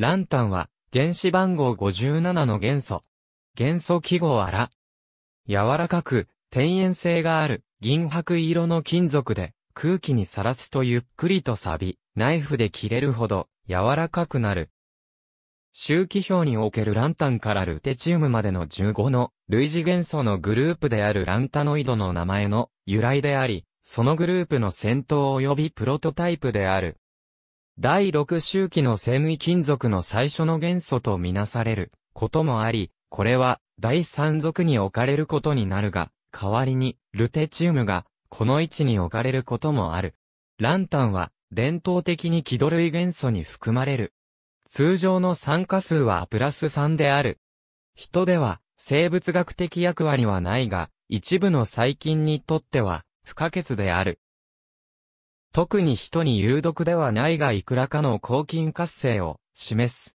ランタンは、原子番号57の元素。元素記号あら。柔らかく、天然性がある、銀白色の金属で、空気にさらすとゆっくりと錆び、ナイフで切れるほど、柔らかくなる。周期表におけるランタンからルテチウムまでの15の類似元素のグループであるランタノイドの名前の由来であり、そのグループの先頭及びプロトタイプである。第6周期の生命金属の最初の元素とみなされることもあり、これは第3属に置かれることになるが、代わりにルテチウムがこの位置に置かれることもある。ランタンは伝統的に気土類元素に含まれる。通常の酸化数はプラス3である。人では生物学的役割はないが、一部の細菌にとっては不可欠である。特に人に有毒ではないがいくらかの抗菌活性を示す。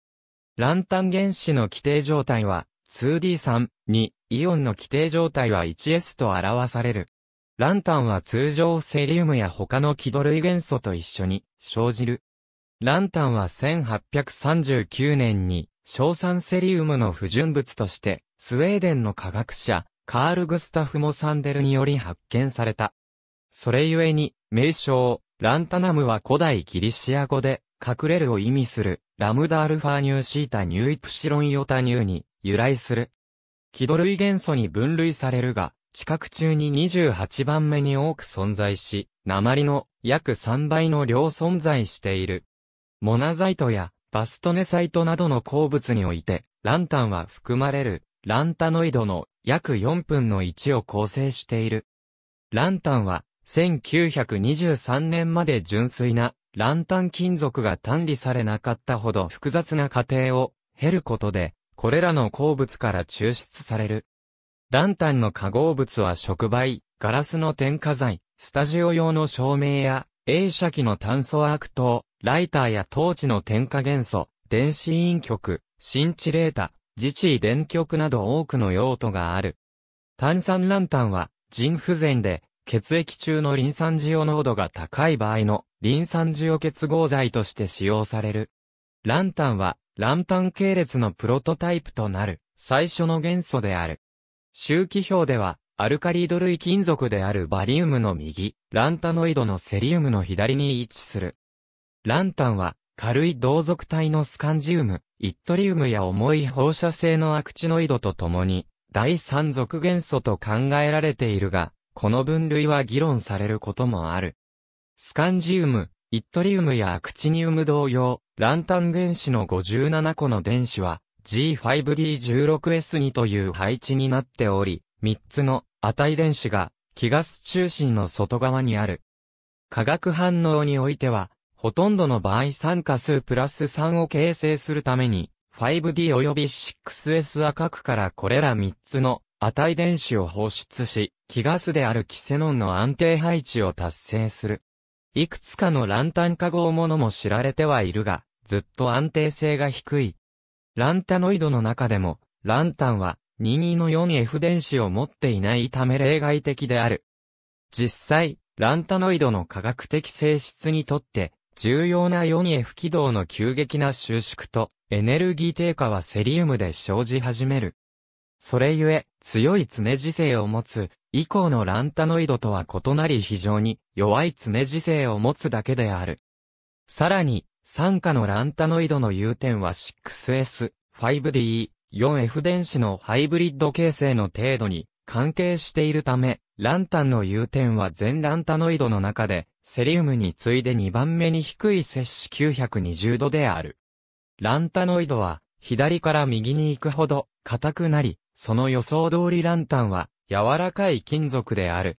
ランタン原子の規定状態は 2D3 にイオンの規定状態は 1S と表される。ランタンは通常セリウムや他の気土類元素と一緒に生じる。ランタンは1839年に硝酸セリウムの不純物としてスウェーデンの科学者カール・グスタフ・モサンデルにより発見された。それゆえに、名称、ランタナムは古代ギリシア語で、隠れるを意味する、ラムダアルファニューシータニューイプシロンヨタニューに由来する。気土類元素に分類されるが、地殻中に28番目に多く存在し、鉛の約3倍の量存在している。モナザイトやバストネサイトなどの鉱物において、ランタンは含まれる、ランタノイドの約4分の1を構成している。ランタンは1923年まで純粋なランタン金属が単理されなかったほど複雑な過程を経ることで、これらの鉱物から抽出される。ランタンの化合物は触媒、ガラスの添加剤、スタジオ用の照明や、映写機の炭素アーク等、ライターやトーチの添加元素、電子陰極、新地レータ、自治電極など多くの用途がある。炭酸ランタンは腎不全で血液中のリン酸ジオ濃度が高い場合のリン酸ジオ結合剤として使用される。ランタンは、ランタン系列のプロトタイプとなる、最初の元素である。周期表では、アルカリド類金属であるバリウムの右、ランタノイドのセリウムの左に位置する。ランタンは、軽い同族体のスカンジウム、イットリウムや重い放射性のアクチノイドとともに、第三族元素と考えられているが、この分類は議論されることもある。スカンジウム、イットリウムやアクチニウム同様、ランタン原子の57個の電子は G5D16S2 という配置になっており、3つの値電子が気ガス中心の外側にある。化学反応においては、ほとんどの場合酸化数プラス3を形成するために、5D 及び 6S 赤くからこれら3つの値電子を放出し、気ガスであるキセノンの安定配置を達成する。いくつかのランタン化合物も知られてはいるが、ずっと安定性が低い。ランタノイドの中でも、ランタンは 22-4F 電子を持っていないため例外的である。実際、ランタノイドの科学的性質にとって、重要な 4F 軌道の急激な収縮とエネルギー低下はセリウムで生じ始める。それゆえ、強い常時性を持つ以降のランタノイドとは異なり非常に弱い常時性を持つだけである。さらに、酸化のランタノイドの融点は 6S、5D、4F 電子のハイブリッド形成の程度に関係しているため、ランタンの融点は全ランタノイドの中で、セリウムに次いで2番目に低い摂氏920度である。ランタノイドは、左から右に行くほど、硬くなり、その予想通りランタンは、柔らかい金属である。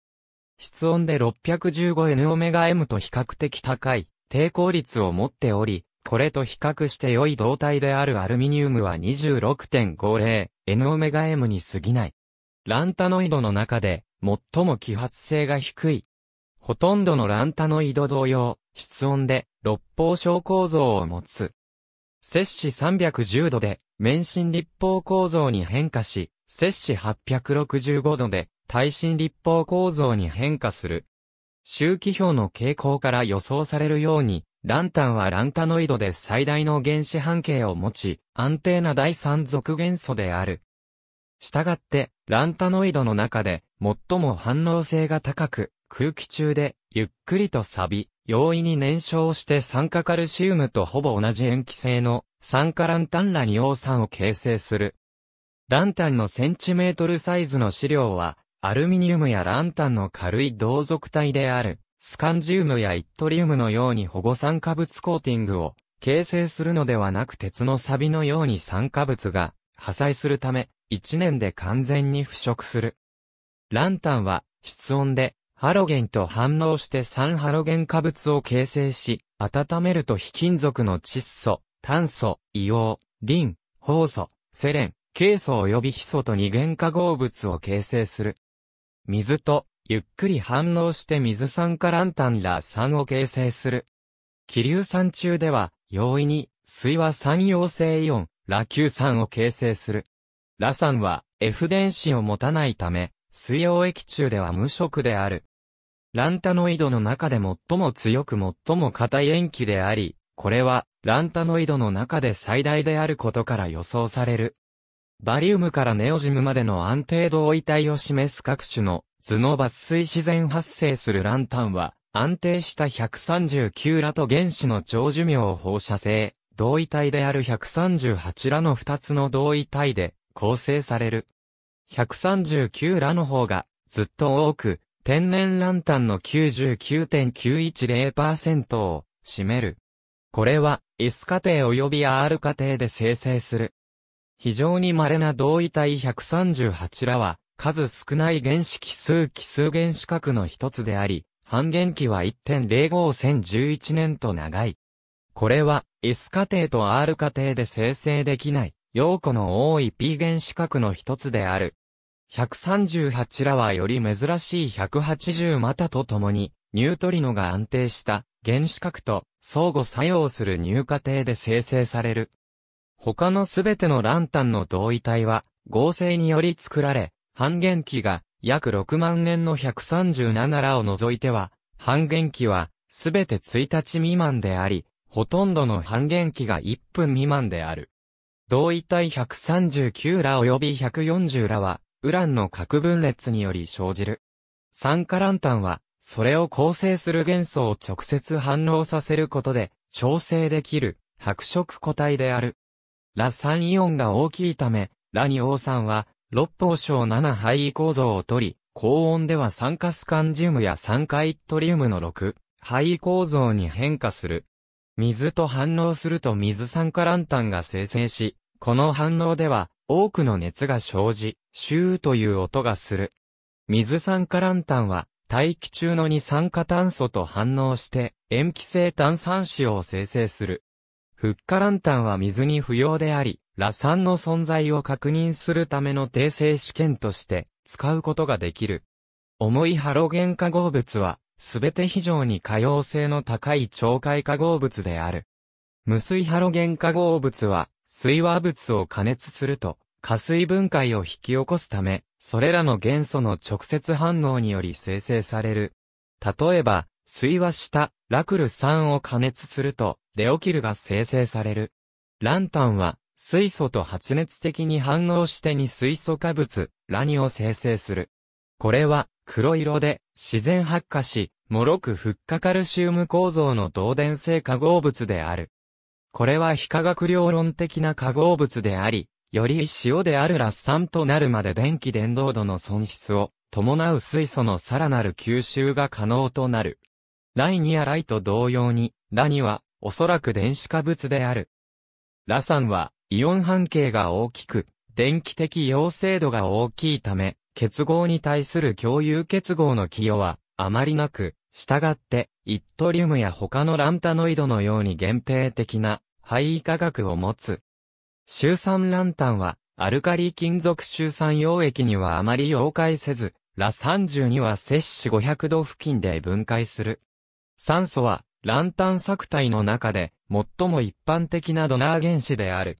室温で 615nm と比較的高い抵抗率を持っており、これと比較して良い導体であるアルミニウムは 26.50nm に過ぎない。ランタノイドの中で最も揮発性が低い。ほとんどのランタノイド同様、室温で六方小構造を持つ。摂氏310度で、免震立方構造に変化し、摂氏865度で耐震立方構造に変化する。周期表の傾向から予想されるように、ランタンはランタノイドで最大の原子半径を持ち、安定な第三属元素である。したがって、ランタノイドの中で最も反応性が高く、空気中でゆっくりと錆び、容易に燃焼して酸化カルシウムとほぼ同じ塩基性の酸化ランタンラニオ酸を形成する。ランタンのセンチメートルサイズの資料は、アルミニウムやランタンの軽い同族体である、スカンジウムやイットリウムのように保護酸化物コーティングを形成するのではなく鉄の錆のように酸化物が破砕するため、1年で完全に腐食する。ランタンは室温でハロゲンと反応して酸ハロゲン化物を形成し、温めると非金属の窒素、炭素、硫黄、リン、ホウ素、セレン、ケイ素及びヒ素と二元化合物を形成する。水と、ゆっくり反応して水酸化ランタンら酸を形成する。気流酸中では、容易に、水は酸溶性イオン、ラ球酸を形成する。ラ酸は、F 電子を持たないため、水溶液中では無色である。ランタノイドの中で最も強く最も硬い塩基であり、これは、ランタノイドの中で最大であることから予想される。バリウムからネオジムまでの安定同位体を示す各種の図の抜粋自然発生するランタンは、安定した139ラと原子の長寿命放射性、同位体である138ラの2つの同位体で構成される。139ラの方がずっと多く、天然ランタンの99.910%を占める。これは S 過程及び R 過程で生成する非常に稀な同位体138らは、数少ない原子奇数奇数原子核の一つであり、半減期は1 0 5 0 1 1年と長い。これは、S 過程と R 過程で生成できない、陽子の多い P 原子核の一つである。138らはより珍しい180またと共に、ニュートリノが安定した原子核と相互作用する乳過程で生成される。他のすべてのランタンの同位体は合成により作られ、半減期が約6万年の137らを除いては、半減期はすべて1日未満であり、ほとんどの半減期が1分未満である。同位体139ら及び140らは、ウランの核分裂により生じる。酸化ランタンは、それを構成する元素を直接反応させることで、調整できる、白色個体である。ラ三イオンが大きいため、ラオー酸は、六方小七肺位構造をとり、高温では酸化スカンジウムや酸化イットリウムの6、肺位構造に変化する。水と反応すると水酸化ランタンが生成し、この反応では、多くの熱が生じ、シューという音がする。水酸化ランタンは、大気中の二酸化炭素と反応して、塩基性炭酸子を生成する。フッカランタンは水に不要であり、羅酸の存在を確認するための訂正試験として使うことができる。重いハロゲン化合物は、すべて非常に可用性の高い超解化合物である。無水ハロゲン化合物は、水和物を加熱すると、加水分解を引き起こすため、それらの元素の直接反応により生成される。例えば、水和したラクル酸を加熱すると、レオキルが生成される。ランタンは、水素と発熱的に反応してに水素化物、ラニを生成する。これは、黒色で、自然発火し、脆くフッ化カルシウム構造の導電性化合物である。これは非化学量論的な化合物であり、より塩であるラッ酸となるまで電気伝導度の損失を伴う水素のさらなる吸収が可能となる。ニアライと同様に、ラニは、おそらく電子化物である。ランは、イオン半径が大きく、電気的陽性度が大きいため、結合に対する共有結合の寄与は、あまりなく、したがって、イットリウムや他のランタノイドのように限定的な、肺異化学を持つ。周酸ランタンは、アルカリ金属周酸溶液にはあまり溶解せず、ラ32は摂氏500度付近で分解する。酸素は、ランタン作体の中で、最も一般的なドナー原子である。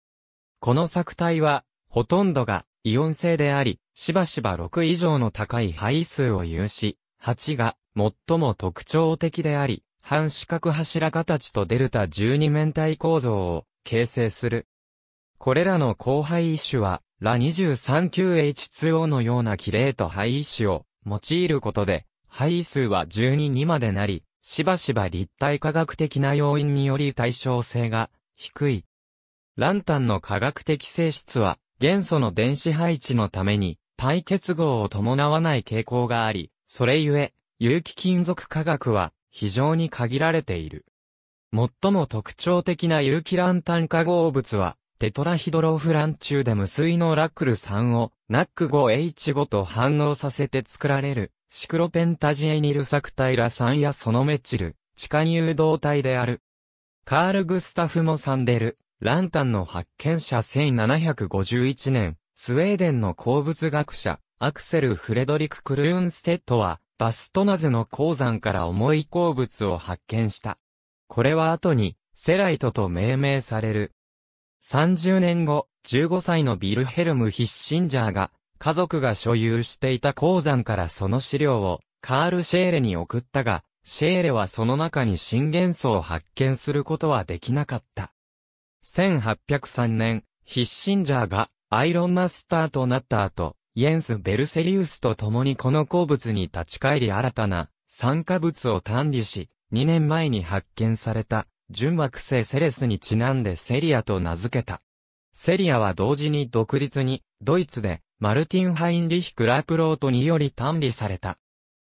この作体は、ほとんどが、イオン性であり、しばしば6以上の高い配数を有し、8が、最も特徴的であり、半四角柱形とデルタ12面体構造を形成する。これらの後配一種は、ラ 23QH2O のような綺麗と配一種を用いることで、配数は1 2にまでなり、しばしば立体科学的な要因により対称性が低い。ランタンの科学的性質は元素の電子配置のために対結合を伴わない傾向があり、それゆえ、有機金属化学は非常に限られている。最も特徴的な有機ランタン化合物は、テトラヒドロフラン中で無水のラックル酸をナック 5H5 と反応させて作られるシクロペンタジエニルサクタイラ酸やソノメチル、地下誘導体である。カール・グスタフ・モ・サンデル、ランタンの発見者1751年、スウェーデンの鉱物学者、アクセル・フレドリク・クルーンステッドは、バストナズの鉱山から重い鉱物を発見した。これは後に、セライトと命名される。30年後、15歳のビルヘルム・ヒッシンジャーが、家族が所有していた鉱山からその資料をカール・シェーレに送ったが、シェーレはその中に新元素を発見することはできなかった。1803年、ヒッシンジャーがアイロンマスターとなった後、イエンス・ベルセリウスと共にこの鉱物に立ち返り新たな酸化物を単理し、2年前に発見された純惑星セレスにちなんでセリアと名付けた。セリアは同時に独立にドイツでマルティン・ハインリヒ・クラプロートにより単理された。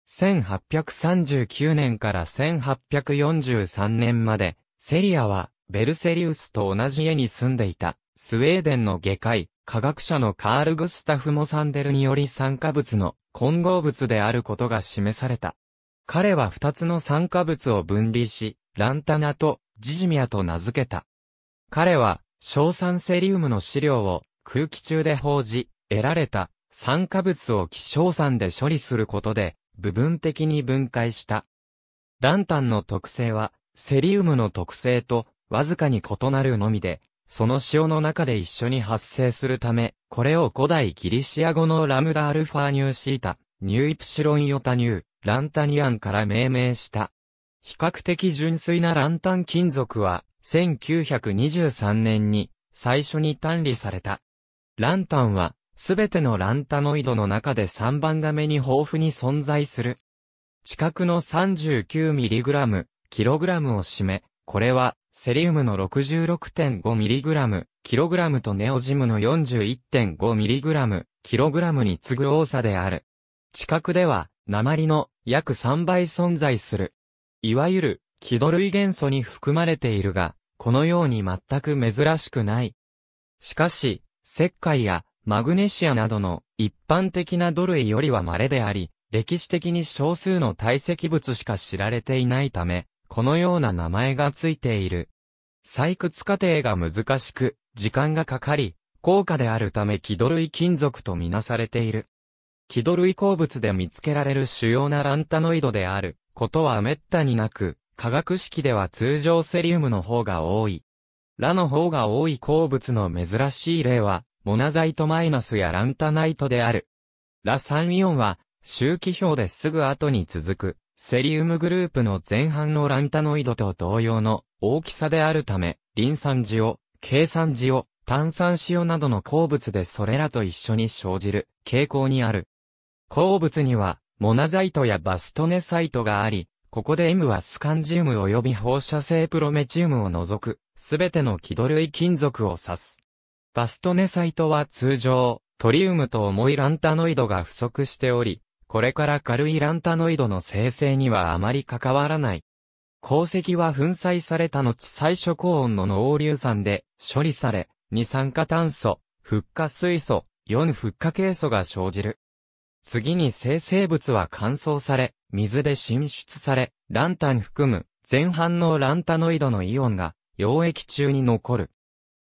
1839年から1843年まで、セリアは、ベルセリウスと同じ家に住んでいた、スウェーデンの外科医、科学者のカール・グスタフ・モサンデルにより酸化物の混合物であることが示された。彼は二つの酸化物を分離し、ランタナとジジミアと名付けた。彼は、硝酸セリウムの資料を空気中で放置、得られた酸化物を希少酸で処理することで部分的に分解した。ランタンの特性はセリウムの特性とわずかに異なるのみで、その塩の中で一緒に発生するため、これを古代ギリシア語のラムダアルファニューシータ、ニューイプシロンヨタニュー、ランタニアンから命名した。比較的純粋なランタン金属は、1923年に最初に単理された。ランタンはすべてのランタノイドの中で3番が目に豊富に存在する。近くの 39mg、kg を占め、これは、セリウムの 66.5mg、kg とネオジムの 41.5mg、kg に次ぐ多さである。近くでは、鉛の約3倍存在する。いわゆる、気土類元素に含まれているが、このように全く珍しくない。しかし、石灰やマグネシアなどの一般的な土類よりは稀であり、歴史的に少数の堆積物しか知られていないため、このような名前がついている。採掘過程が難しく、時間がかかり、高価であるため気土類金属とみなされている。気土類鉱物で見つけられる主要なランタノイドであることは滅多になく、化学式では通常セリウムの方が多い。ラの方が多い鉱物の珍しい例は、モナザイトマイナスやランタナイトである。ラ酸イオンは、周期表ですぐ後に続く、セリウムグループの前半のランタノイドと同様の大きさであるため、リン酸塩、計酸塩、炭酸塩などの鉱物でそれらと一緒に生じる傾向にある。鉱物には、モナザイトやバストネサイトがあり、ここで M はスカンジウム及び放射性プロメチウムを除く、すべての気土類金属を指す。バストネサイトは通常、トリウムと重いランタノイドが不足しており、これから軽いランタノイドの生成にはあまり関わらない。鉱石は粉砕された後最初高温の濃硫酸で処理され、二酸化炭素、フッ化水素、四フッ化ケイ素が生じる。次に生成物は乾燥され、水で浸出され、ランタン含む前半のランタノイドのイオンが溶液中に残る。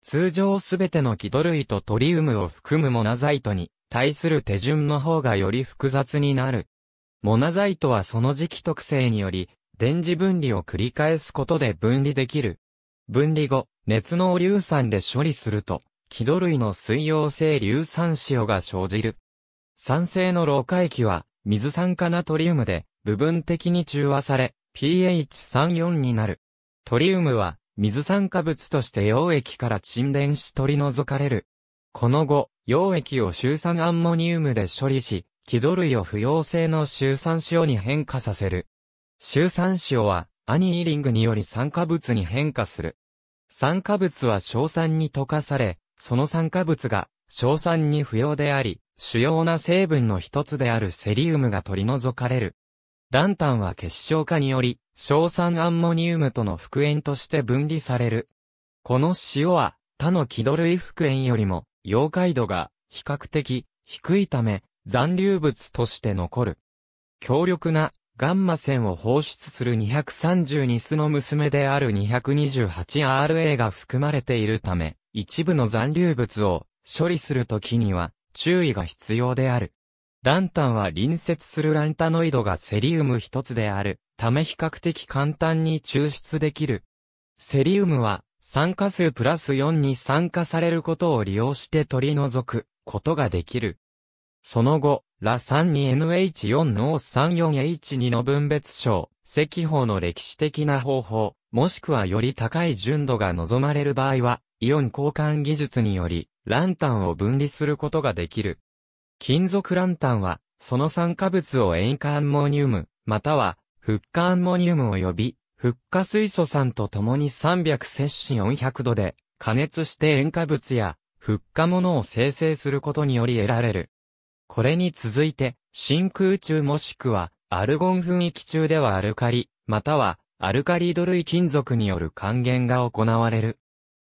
通常すべての気土類とトリウムを含むモナザイトに対する手順の方がより複雑になる。モナザイトはその時期特性により、電磁分離を繰り返すことで分離できる。分離後、熱の硫酸で処理すると、気土類の水溶性硫酸塩が生じる。酸性の老化液は、水酸化ナトリウムで、部分的に中和され、pH34 になる。トリウムは、水酸化物として溶液から沈殿し取り除かれる。この後、溶液を臭酸アンモニウムで処理し、気土類を不溶性の臭酸塩に変化させる。臭酸塩は、アニーリングにより酸化物に変化する。酸化物は硝酸に溶かされ、その酸化物が硝酸に不要であり、主要な成分の一つであるセリウムが取り除かれる。ランタンは結晶化により、硝酸アンモニウムとの復縁として分離される。この塩は、他の気土類復縁よりも、溶解度が比較的低いため、残留物として残る。強力なガンマ線を放出する232スの娘である 228RA が含まれているため、一部の残留物を処理するときには注意が必要である。ランタンは隣接するランタノイドがセリウム一つである、ため比較的簡単に抽出できる。セリウムは、酸化数プラス4に酸化されることを利用して取り除くことができる。その後、ラ3に NH4 の 34H2 の分別症、赤法の歴史的な方法、もしくはより高い純度が望まれる場合は、イオン交換技術により、ランタンを分離することができる。金属ランタンは、その酸化物を塩化アンモニウム、または、フッ化アンモニウムを呼び、フッ化水素酸と共に300摂氏400度で、加熱して塩化物や、フッ化物を生成することにより得られる。これに続いて、真空中もしくは、アルゴン噴域中ではアルカリ、または、アルカリド類金属による還元が行われる。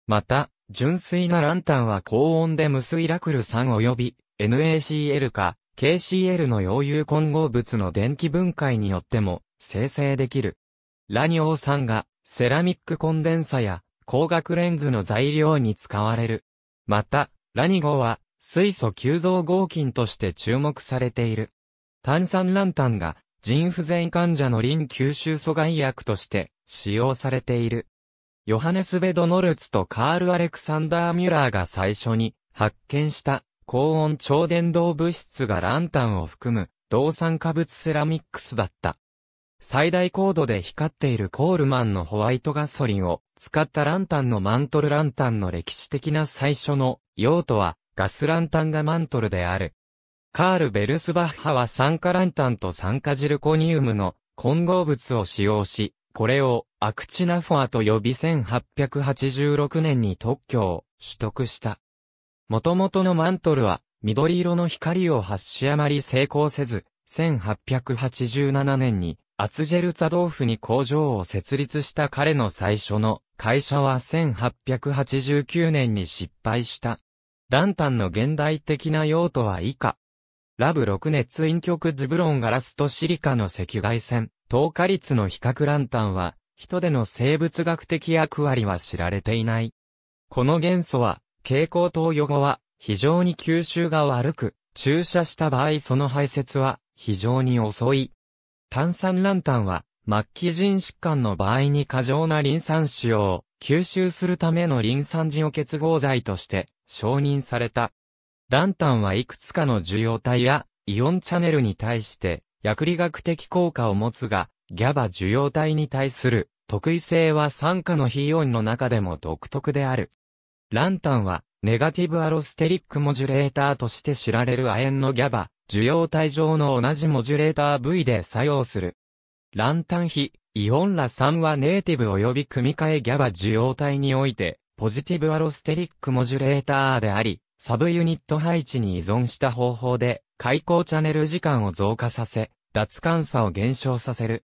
また、純粋なランタンは高温で無水ラクル酸及び、NaCl か KCl の溶融混合物の電気分解によっても生成できる。ラニオ酸がセラミックコンデンサや光学レンズの材料に使われる。また、ラニゴは水素急増合金として注目されている。炭酸ランタンが腎不全患者のリン吸収阻害薬として使用されている。ヨハネス・ベドノルツとカール・アレクサンダー・ミュラーが最初に発見した高温超伝導物質がランタンを含む動酸化物セラミックスだった。最大高度で光っているコールマンのホワイトガソリンを使ったランタンのマントルランタンの歴史的な最初の用途はガスランタンがマントルである。カール・ベルスバッハは酸化ランタンと酸化ジルコニウムの混合物を使用し、これをアクチナフォアと呼び1886年に特許を取得した。元々のマントルは、緑色の光を発しあまり成功せず、1887年に、アツジェルツァドーフに工場を設立した彼の最初の会社は1889年に失敗した。ランタンの現代的な用途は以下。ラブ6熱陰極ズブロンガラスとシリカの赤外線、透過率の比較ランタンは、人での生物学的役割は知られていない。この元素は、蛍光灯後は非常に吸収が悪く、注射した場合その排泄は非常に遅い。炭酸ランタンは末期腎疾患の場合に過剰なリン酸使用、を吸収するためのリン酸ジオ結合剤として承認された。ランタンはいくつかの受容体やイオンチャネルに対して薬理学的効果を持つが、ギャバ受容体に対する特異性は酸化の非イオンの中でも独特である。ランタンは、ネガティブアロステリックモジュレーターとして知られる亜鉛のギャバ、受容体上の同じモジュレーター V で作用する。ランタン比、イオンラ3はネイティブ及び組み換えギャバ受容体において、ポジティブアロステリックモジュレーターであり、サブユニット配置に依存した方法で、開口チャネル時間を増加させ、脱換差を減少させる。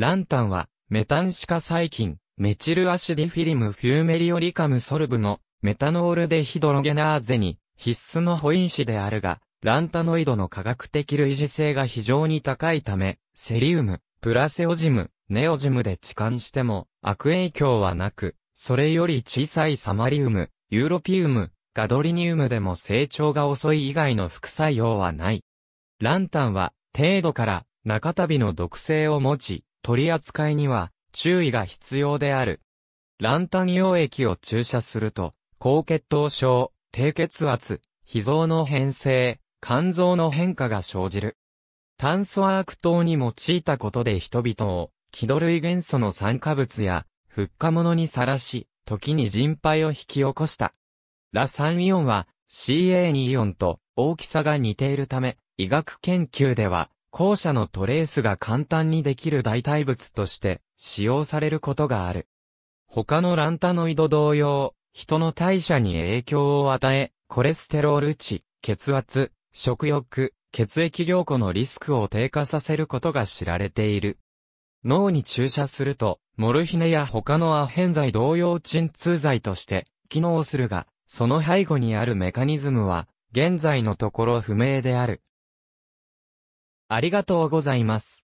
ランタンは、メタンシカ細菌、メチルアシディフィリムフューメリオリカムソルブのメタノールデヒドロゲナーゼに必須の保因子であるが、ランタノイドの科学的類似性が非常に高いため、セリウム、プラセオジム、ネオジムで置換しても悪影響はなく、それより小さいサマリウム、ユーロピウム、ガドリニウムでも成長が遅い以外の副作用はない。ランタンは、程度から中旅の毒性を持ち、取り扱いには注意が必要である。ランタン溶液を注射すると、高血糖症、低血圧、脾臓の変性、肝臓の変化が生じる。炭素アーク糖に用いたことで人々を、気土類元素の酸化物や、復化物にさらし、時に人肺を引き起こした。ラ酸イオンは CA2 イオンと大きさが似ているため、医学研究では、後者のトレースが簡単にできる代替物として使用されることがある。他のランタノイド同様、人の代謝に影響を与え、コレステロール値、血圧、食欲、血液凝固のリスクを低下させることが知られている。脳に注射すると、モルヒネや他のアヘン剤同様鎮痛剤として機能するが、その背後にあるメカニズムは、現在のところ不明である。ありがとうございます。